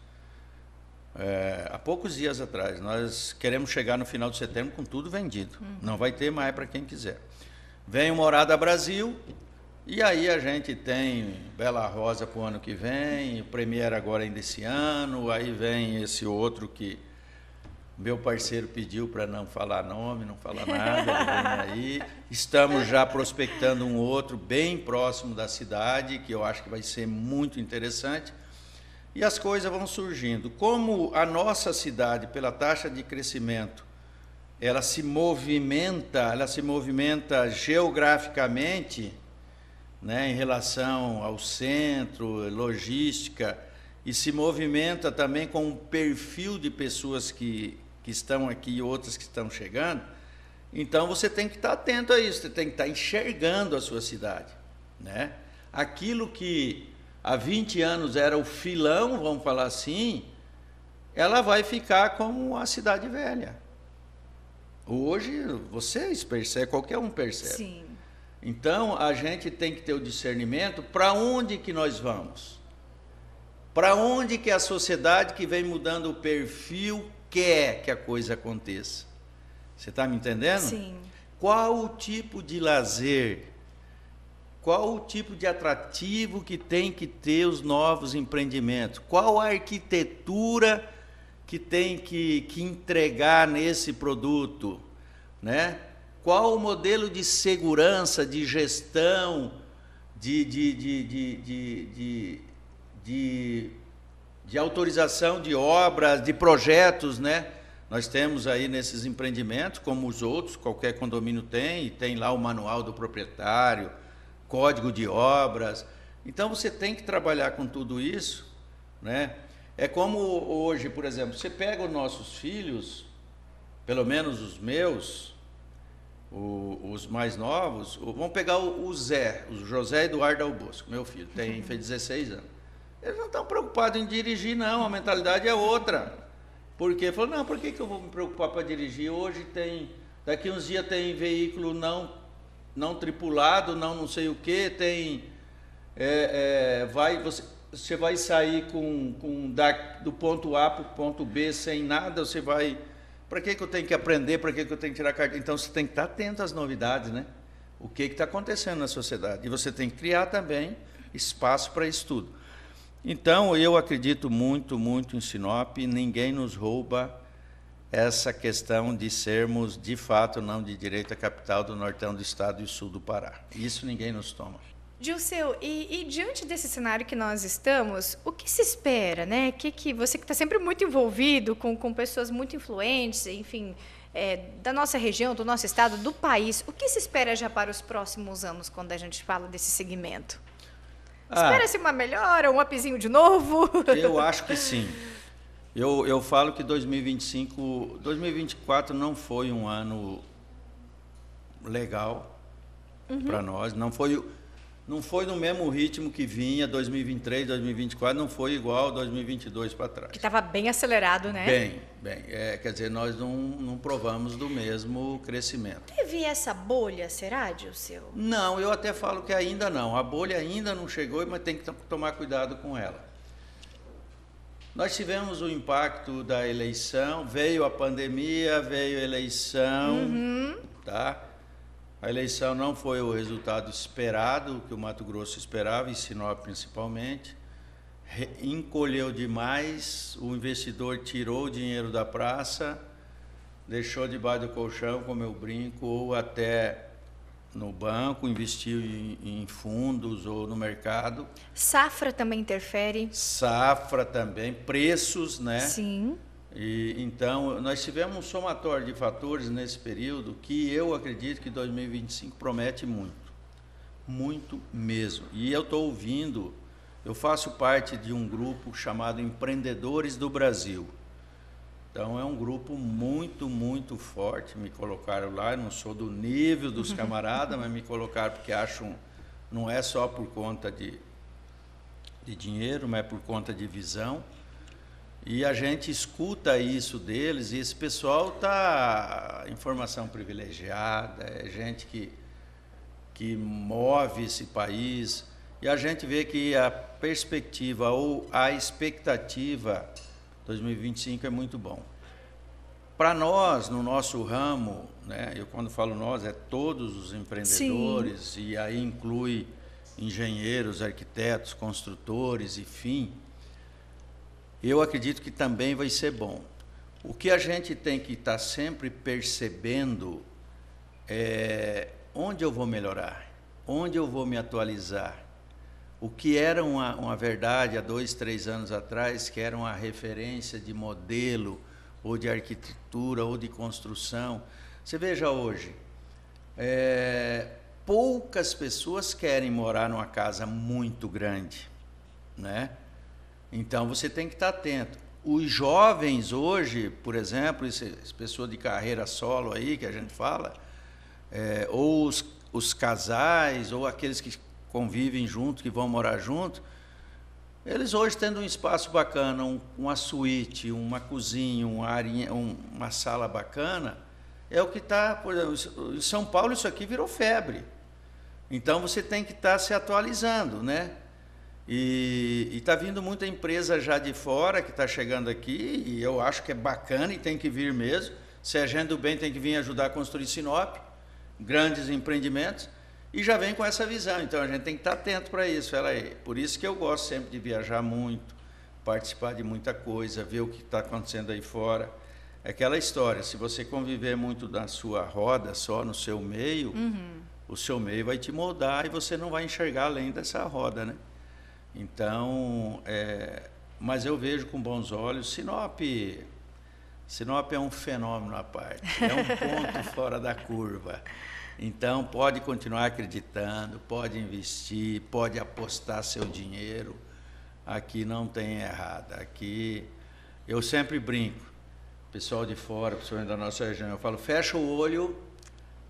S2: É, há poucos dias atrás, nós queremos chegar no final de setembro com tudo vendido. Hum. Não vai ter mais para quem quiser. Vem o Morada Brasil, e aí a gente tem Bela Rosa para o ano que vem, o Premier agora ainda esse ano, aí vem esse outro que meu parceiro pediu para não falar nome, não falar nada, vem (laughs) aí. Estamos já prospectando um outro bem próximo da cidade, que eu acho que vai ser muito interessante. E as coisas vão surgindo. Como a nossa cidade, pela taxa de crescimento, ela se movimenta, ela se movimenta geograficamente, né, em relação ao centro, logística, e se movimenta também com um perfil de pessoas que, que estão aqui e outras que estão chegando. Então você tem que estar atento a isso, você tem que estar enxergando a sua cidade. Né? Aquilo que há 20 anos era o filão, vamos falar assim, ela vai ficar como a cidade velha. Hoje vocês é percebem, qualquer um percebe. Sim. Então, a gente tem que ter o discernimento para onde que nós vamos. Para onde que a sociedade que vem mudando o perfil quer que a coisa aconteça. Você está me entendendo? Sim. Qual o tipo de lazer qual o tipo de atrativo que tem que ter os novos empreendimentos? Qual a arquitetura que tem que, que entregar nesse produto? Né? Qual o modelo de segurança, de gestão, de, de, de, de, de autorização de obras, de projetos, né? Nós temos aí nesses empreendimentos, como os outros, qualquer condomínio tem, e tem lá o manual do proprietário, código de obras. Então você tem que trabalhar com tudo isso, né? É como hoje, por exemplo, você pega os nossos filhos, pelo menos os meus, o, os mais novos, o, vamos pegar o, o, Zé, o José Eduardo Albosco, meu filho, tem (laughs) fez 16 anos. Eles não estão tá preocupados em dirigir, não, a mentalidade é outra. Porque falou, não, por que, que eu vou me preocupar para dirigir? Hoje tem, daqui uns dias tem veículo não, não tripulado, não não sei o que, tem. É, é, vai, você, você vai sair com, com da, do ponto A para o ponto B sem nada, você vai para que, que eu tenho que aprender? Para que, que eu tenho que tirar carteira? Então você tem que estar atento às novidades, né? O que está acontecendo na sociedade. E você tem que criar também espaço para isso tudo. Então eu acredito muito, muito em Sinop. Ninguém nos rouba essa questão de sermos, de fato, não de direito capital do nortão do estado e sul do Pará. Isso ninguém nos toma.
S1: Gilceu, e, e, diante desse cenário que nós estamos, o que se espera, né? Que, que você que está sempre muito envolvido com, com pessoas muito influentes, enfim, é, da nossa região, do nosso estado, do país, o que se espera já para os próximos anos quando a gente fala desse segmento? Ah, Espera-se uma melhora, um upzinho de novo?
S2: (laughs) Eu acho que sim. Eu, eu falo que 2025, 2024 não foi um ano legal uhum. para nós, não foi não foi no mesmo ritmo que vinha 2023, 2024, não foi igual 2022 para trás. Que
S1: estava bem acelerado, né? Bem,
S2: bem. É, quer dizer, nós não, não provamos do mesmo crescimento.
S1: Teve essa bolha, será, Dilceu?
S2: Não, eu até falo que ainda não. A bolha ainda não chegou, mas tem que tomar cuidado com ela. Nós tivemos o impacto da eleição, veio a pandemia, veio a eleição, uhum. tá? A eleição não foi o resultado esperado, que o Mato Grosso esperava, e Sinop principalmente. Re encolheu demais, o investidor tirou o dinheiro da praça, deixou debaixo do colchão, como eu brinco, ou até no banco, investiu em, em, fundos ou no mercado.
S1: Safra também interfere.
S2: Safra também, preços, né? Sim. E, então, nós tivemos um somatório de fatores nesse período que eu acredito que 2025 promete muito. Muito mesmo. E eu estou ouvindo, eu faço parte de um grupo chamado Empreendedores do Brasil. Então, é um grupo muito, muito forte. Me colocaram lá, eu não sou do nível dos (laughs) camaradas, mas me colocaram porque acham, não é só por conta de, de dinheiro, mas é por conta de visão. E a gente escuta isso deles e esse pessoal tá informação privilegiada, é gente que que move esse país e a gente vê que a perspectiva ou a expectativa 2025 é muito bom. Para nós, no nosso ramo, né, eu quando falo nós, é todos os empreendedores, Sim. e aí inclui engenheiros, arquitetos, construtores, enfim, eu acredito que também vai ser bom. O que a gente tem que estar tá sempre percebendo é onde eu vou melhorar, onde eu vou me atualizar. O que era uma, uma verdade há dois, três anos atrás, que era uma referência de modelo, ou de arquitetura, ou de construção. Você veja hoje, é, poucas pessoas querem morar numa casa muito grande, né? Então você tem que estar atento. Os jovens hoje, por exemplo, essas pessoas de carreira solo aí que a gente fala, é, ou os, os casais, ou aqueles que convivem junto, que vão morar junto, eles hoje tendo um espaço bacana, um, uma suíte, uma cozinha, uma, arinha, um, uma sala bacana, é o que está, por exemplo, em São Paulo isso aqui virou febre. Então você tem que estar tá se atualizando, né? E está vindo muita empresa já de fora que está chegando aqui, e eu acho que é bacana e tem que vir mesmo. Se agenda bem, tem que vir ajudar a construir Sinop, grandes empreendimentos, e já vem com essa visão. Então a gente tem que estar tá atento para isso. é. Por isso que eu gosto sempre de viajar muito, participar de muita coisa, ver o que está acontecendo aí fora. é Aquela história, se você conviver muito na sua roda, só no seu meio, uhum. o seu meio vai te moldar e você não vai enxergar além dessa roda, né? Então, é, mas eu vejo com bons olhos. Sinop, Sinop é um fenômeno à parte, é um ponto (laughs) fora da curva. Então, pode continuar acreditando, pode investir, pode apostar seu dinheiro. Aqui não tem errada. Aqui eu sempre brinco, pessoal de fora, pessoal da nossa região, eu falo: fecha o olho,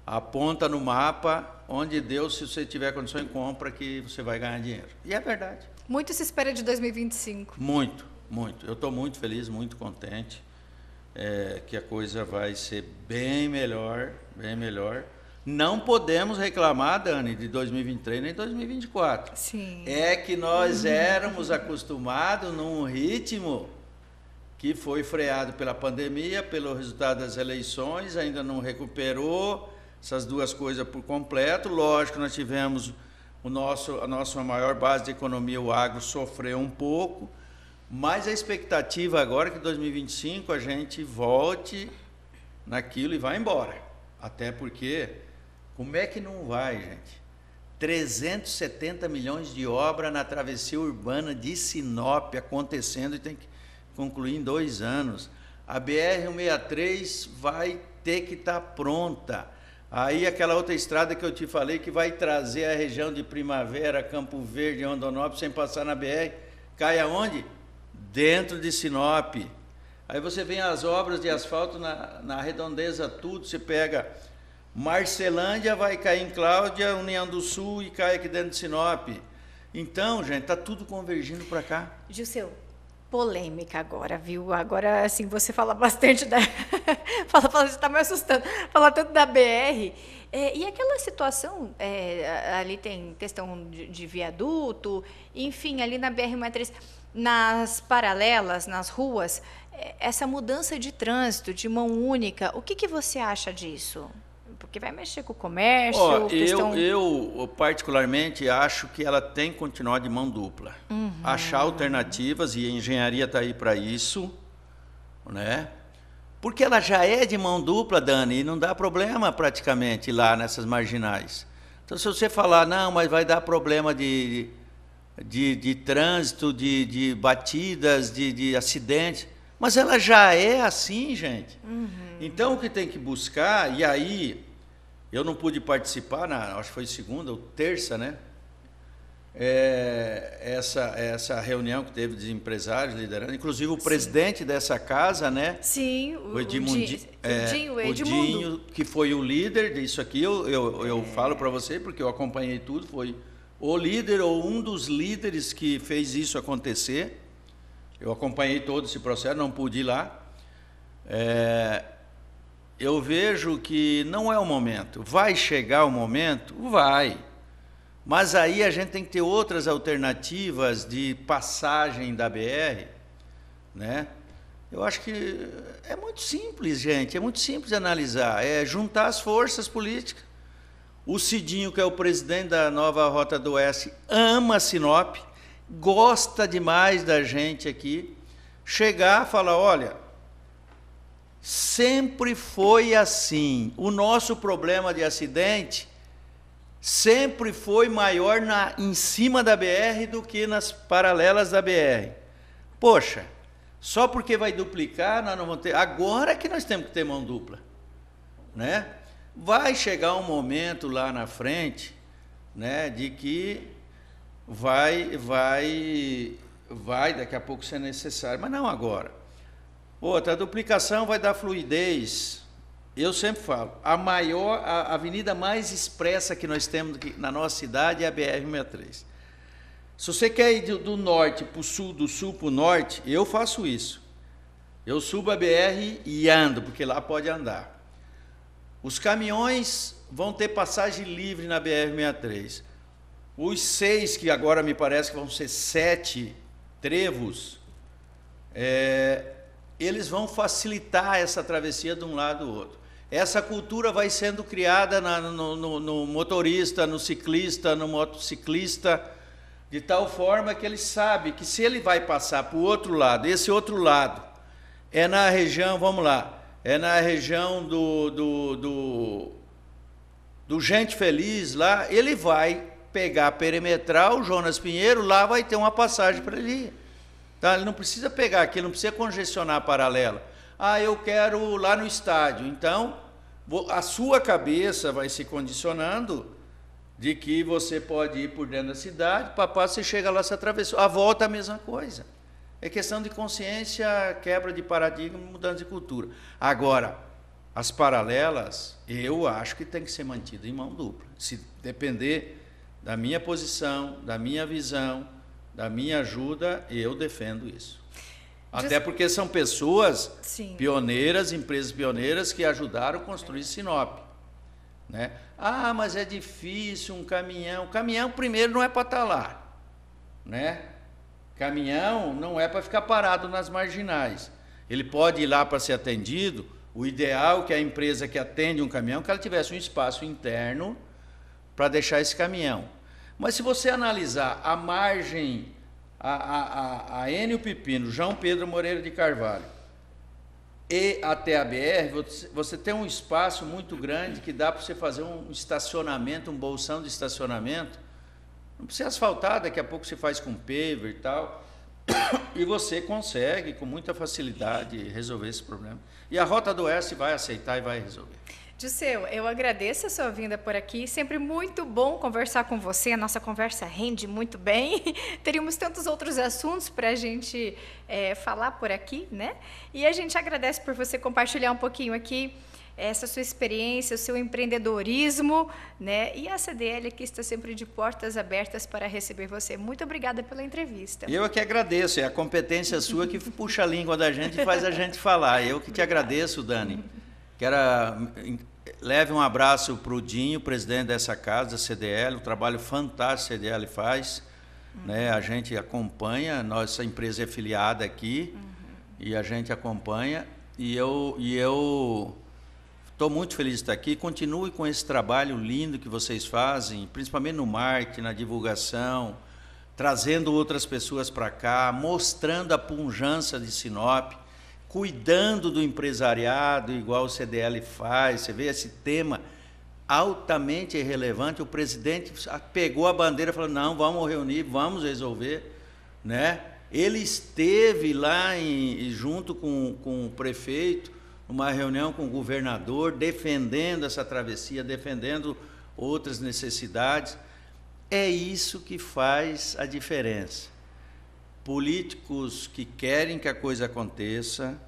S2: aponta no mapa onde Deus, se você tiver condição, compra que você vai ganhar dinheiro.
S1: E é verdade. Muito se espera de 2025.
S2: Muito, muito. Eu estou muito feliz, muito contente é, que a coisa vai ser bem melhor, bem melhor. Não podemos reclamar, Dani, de 2023 nem 2024. Sim. É que nós uhum. éramos acostumados num ritmo que foi freado pela pandemia, pelo resultado das eleições, ainda não recuperou essas duas coisas por completo. Lógico, nós tivemos o nosso, a nossa maior base de economia, o agro, sofreu um pouco, mas a expectativa agora é que 2025 a gente volte naquilo e vá embora. Até porque, como é que não vai, gente? 370 milhões de obra na travessia urbana de Sinop acontecendo e tem que concluir em dois anos. A BR-163 vai ter que estar tá pronta. Aí aquela outra estrada que eu te falei que vai trazer a região de Primavera, Campo Verde, Rondonópolis, sem passar na BR, cai aonde? Dentro de Sinop. Aí você vem as obras de asfalto na, na redondeza, tudo, você pega Marcelândia, vai cair em Cláudia, União do Sul e cai aqui dentro de Sinop. Então, gente, está tudo convergindo para cá.
S1: Gilceu, polêmica agora, viu? Agora, assim, você fala bastante da... (laughs) fala, fala, você está me assustando. Fala tanto da BR. É, e aquela situação, é, ali tem questão de, de, viaduto, enfim, ali na BR-63, nas paralelas, nas ruas, é, essa mudança de trânsito, de mão única, o que, que você acha disso? Porque vai mexer com o comércio, oh, questão...
S2: eu, eu, particularmente, acho que ela tem que continuar de mão dupla. Uhum. Achar alternativas, e a engenharia está aí para isso, né? Porque ela já é de mão dupla, Dani, e não dá problema praticamente lá nessas marginais. Então, se você falar, não, mas vai dar problema de, de, de trânsito, de, de batidas, de, de acidentes. Mas ela já é assim, gente. Uhum. Então, o que tem que buscar, e aí eu não pude participar, na, acho que foi segunda ou terça, né? É, essa, essa reunião que teve de empresários liderando, inclusive o Sim. presidente dessa casa, né? Sim, o, o Edmundi, é, O Dinho, que foi o líder disso aqui, eu, eu, eu é. falo para você, porque eu acompanhei tudo, foi o líder ou um dos líderes que fez isso acontecer. Eu acompanhei todo esse processo, não pude ir lá. É, eu vejo que não é o momento. Vai chegar o momento? Vai. Mas aí a gente tem que ter outras alternativas de passagem da BR, né? Eu acho que é muito simples, gente, é muito simples analisar, é juntar as forças políticas. O Cidinho, que é o presidente da nova Rota do Oeste, ama Sinop, gosta demais da gente aqui. Chegar, falar, olha, Sempre foi assim. O nosso problema de acidente sempre foi maior na, em cima da BR do que nas paralelas da BR. Poxa, só porque vai duplicar, nós não vamos ter. Agora que nós temos que ter mão dupla. Né? Vai chegar um momento lá na frente né, de que vai, vai, vai daqui a pouco ser é necessário, mas não agora. Outra, a duplicação vai dar fluidez. Eu sempre falo, a maior, a avenida mais expressa que nós temos na nossa cidade é a BR-63. Se você quer ir do norte para o sul, do sul para o norte, eu faço isso. Eu subo a BR e ando, porque lá pode andar. Os caminhões vão ter passagem livre na BR-63. Os seis, que agora me parece que vão ser sete trevos, é, eles vão facilitar essa travessia de um lado do outro. Essa cultura vai sendo criada na, no, no, no, motorista, no ciclista, no motociclista, de tal forma que ele sabe que se ele vai passar para o outro lado, esse outro lado é na região, vamos lá, é na região do, do, do, do Gente Feliz lá, ele vai pegar perimetral, Jonas Pinheiro, lá vai ter uma passagem para ele ir. Tá? Ele não precisa pegar aqui, ele não precisa congestionar a paralela. Ah, eu quero lá no estádio. Então, a sua cabeça vai se condicionando de que você pode ir por dentro da cidade, papá, você chega lá, você atravessou. A volta a mesma coisa. É questão de consciência, quebra de paradigma, mudança de cultura. Agora, as paralelas, eu acho que tem que ser mantido em mão dupla. Se depender da minha posição, da minha visão, da minha ajuda, eu defendo isso. Até porque são pessoas Sim. pioneiras, empresas pioneiras que ajudaram a construir Sinop. Né? Ah, mas é difícil um caminhão. O caminhão, primeiro, não é para estar tá lá. Né? Caminhão não é para ficar parado nas marginais. Ele pode ir lá para ser atendido. O ideal é que a empresa que atende um caminhão, que ela tivesse um espaço interno para deixar esse caminhão. Mas se você analisar a margem, a, a, a, a Enio Pepino, João Pedro Moreira de Carvalho e até a BR, você tem um espaço muito grande que dá para você fazer um estacionamento, um bolsão de estacionamento. Não precisa asfaltar, daqui a pouco se faz com paver e tal. E você consegue, com muita facilidade, resolver esse problema. E a Rota do Oeste vai aceitar e vai resolver.
S1: Disseu, eu agradeço a sua vinda por aqui. Sempre muito bom conversar com você. A nossa conversa rende muito bem. (laughs) Teríamos tantos outros assuntos para a gente é, falar por aqui, né? E a gente agradece por você compartilhar um pouquinho aqui essa sua experiência, o seu empreendedorismo, né? E a CDL que está sempre de portas abertas para receber você. Muito obrigada pela entrevista. Eu
S2: é que agradeço, é a competência sua que puxa a língua da gente e faz a gente falar. Eu que te agradeço, Dani. Quero hum, leve um abraço para o Dinho, presidente dessa casa, da CDL, o trabalho fantástico que a CDL faz. Né? Uhum. Né? A gente acompanha, nossa empresa é filiada aqui uhum. e a gente acompanha. E eu eu estou muito feliz de estar aqui. Continue com esse trabalho lindo que vocês fazem, principalmente no marketing, na divulgação, trazendo outras pessoas para cá, mostrando a punjança de Sinop cuidando do empresariado, igual o CDL faz. Você vê esse tema altamente irrelevante. O presidente pegou a bandeira e falou: não, vamos reunir, vamos resolver. Né? Ele esteve lá em, junto com, com o prefeito, numa reunião com o governador, defendendo essa travessia, defendendo outras necessidades. É isso que faz a diferença políticos que querem que a coisa aconteça,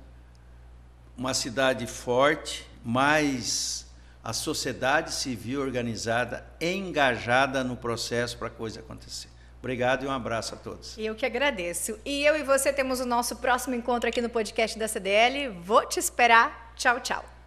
S2: uma cidade forte, mas a sociedade civil organizada engajada no processo para a coisa acontecer. Obrigado e um abraço a todos.
S1: Eu que agradeço. E eu e você temos o nosso próximo encontro aqui no podcast da CDL. Vou te esperar. Tchau, tchau.